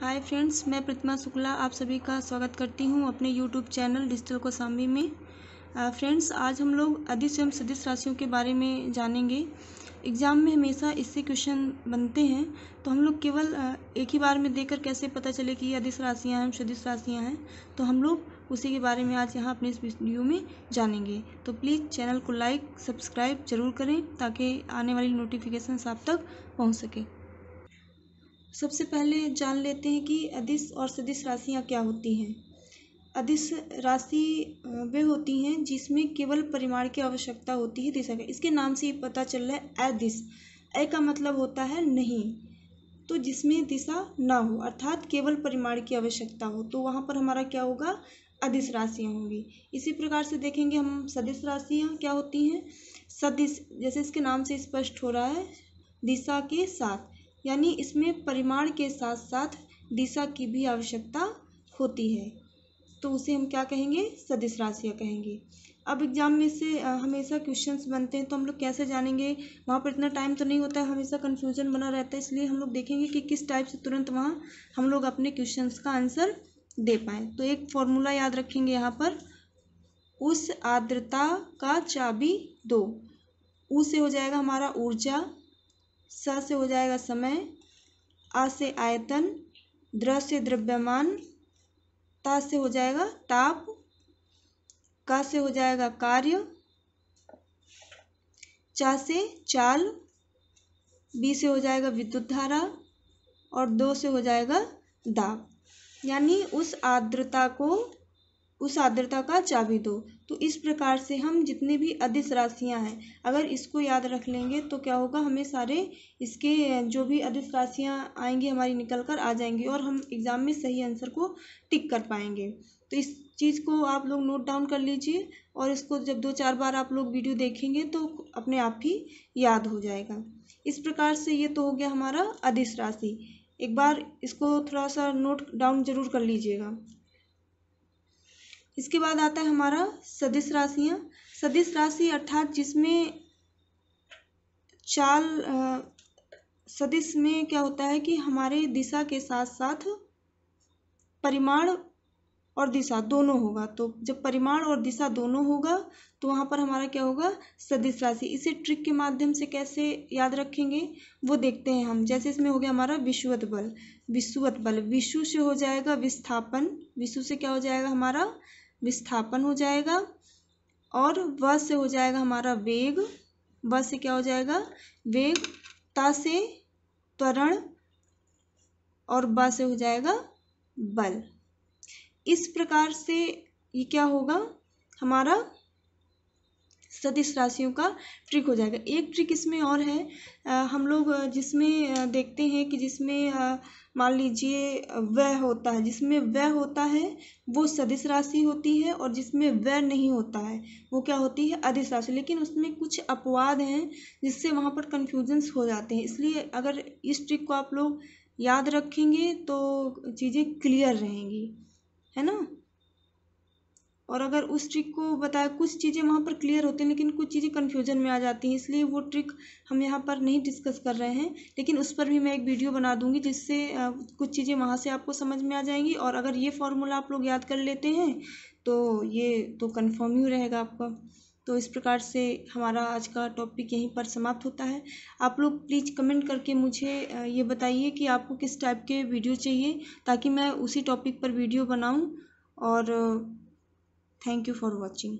hi friends मैं प्रतिमा शुक्ला आप सभी का स्वागत करती हूँ अपने यूट्यूब चैनल डिजिटल कोसाम्बी में फ्रेंड्स uh, आज हम लोग अधिस एवं सदिश राशियों के बारे में जानेंगे एग्ज़ाम में हमेशा इससे क्वेश्चन बनते हैं तो हम लोग केवल uh, एक ही बार में देखकर कैसे पता चले कि ये अधिस राशियाँ हैं सदिश राशियाँ हैं तो हम लोग उसी के बारे में आज यहाँ अपने इस वीडियो में जानेंगे तो प्लीज़ चैनल को लाइक सब्सक्राइब जरूर करें ताकि आने वाली नोटिफिकेशन आप तक पहुँच सके सबसे पहले जान लेते हैं कि अधिस और सदिश राशियाँ क्या होती हैं अधिस राशि वे होती हैं जिसमें केवल परिमाण की आवश्यकता होती है दिशा का इसके नाम से ही पता चल रहा है अधिस अ का मतलब होता है नहीं तो जिसमें दिशा ना हो अर्थात केवल परिमाण की आवश्यकता हो तो वहाँ पर हमारा क्या होगा अधिस राशियाँ होंगी इसी प्रकार से देखेंगे हम सदिश राशियाँ क्या होती हैं सदिश जैसे इसके नाम से स्पष्ट हो रहा है दिशा के साथ यानी इसमें परिमाण के साथ साथ दिशा की भी आवश्यकता होती है तो उसे हम क्या कहेंगे सदिश राशियाँ कहेंगे अब एग्ज़ाम में से हमेशा क्वेश्चंस बनते हैं तो हम लोग कैसे जानेंगे वहाँ पर इतना टाइम तो नहीं होता है हमेशा कन्फ्यूजन बना रहता है इसलिए हम लोग देखेंगे कि किस टाइप से तुरंत वहाँ हम लोग अपने क्वेश्चंस का आंसर दे पाएँ तो एक फॉर्मूला याद रखेंगे यहाँ पर उस आर्द्रता का चाबी दो ऊ से हो जाएगा हमारा ऊर्जा सा से हो जाएगा समय आ से आयतन द्र से द्रव्यमान ता से हो जाएगा ताप का से हो जाएगा कार्य चा से चाल बी से हो जाएगा विद्युत धारा और दो से हो जाएगा दाब यानी उस आर्द्रता को उस आर्द्रता का चाबी दो तो इस प्रकार से हम जितने भी अदिश राशियाँ हैं अगर इसको याद रख लेंगे तो क्या होगा हमें सारे इसके जो भी अदिश राशियाँ आएंगी हमारी निकल कर आ जाएंगी और हम एग्ज़ाम में सही आंसर को टिक कर पाएंगे तो इस चीज़ को आप लोग नोट डाउन कर लीजिए और इसको जब दो चार बार आप लोग वीडियो देखेंगे तो अपने आप ही याद हो जाएगा इस प्रकार से ये तो हो गया हमारा अधिस राशि एक बार इसको थोड़ा सा नोट डाउन जरूर कर लीजिएगा इसके बाद आता है हमारा सदिश राशियाँ सदिश राशि अर्थात जिसमें चाल सदिश में क्या होता है कि हमारे दिशा के साथ साथ परिमाण और दिशा दोनों होगा तो जब परिमाण और दिशा दोनों होगा तो वहाँ पर हमारा क्या होगा सदिश राशि इसे ट्रिक के माध्यम से कैसे याद रखेंगे वो देखते हैं हम जैसे इसमें हो गया हमारा विश्वत बल विश्वत बल विशु से हो जाएगा विस्थापन विशु से क्या हो जाएगा हमारा विस्थापन हो जाएगा और व से हो जाएगा हमारा वेग व से क्या हो जाएगा वेग ता से त्वरण और ब से हो जाएगा बल इस प्रकार से ये क्या होगा हमारा सदिश राशियों का ट्रिक हो जाएगा एक ट्रिक इसमें और है आ, हम लोग जिसमें देखते हैं कि जिसमें मान लीजिए वह होता है जिसमें वह होता है वो सदिश राशि होती है और जिसमें वह नहीं होता है वो क्या होती है अधिस राशि लेकिन उसमें कुछ अपवाद हैं जिससे वहाँ पर कन्फ्यूजन्स हो जाते हैं इसलिए अगर इस ट्रिक को आप लोग याद रखेंगे तो चीज़ें क्लियर रहेंगी है ना और अगर उस ट्रिक को बताया कुछ चीज़ें वहाँ पर क्लियर होती हैं लेकिन कुछ चीज़ें कन्फ्यूजन में आ जाती हैं इसलिए वो ट्रिक हम यहाँ पर नहीं डिस्कस कर रहे हैं लेकिन उस पर भी मैं एक वीडियो बना दूंगी जिससे कुछ चीज़ें वहाँ से आपको समझ में आ जाएंगी और अगर ये फॉर्मूला आप लोग याद कर लेते हैं तो ये तो कन्फर्म ही रहेगा आपका तो इस प्रकार से हमारा आज का टॉपिक यहीं पर समाप्त होता है आप लोग प्लीज़ कमेंट करके मुझे ये बताइए कि आपको किस टाइप के वीडियो चाहिए ताकि मैं उसी टॉपिक पर वीडियो बनाऊँ और थैंक यू फॉर वॉचिंग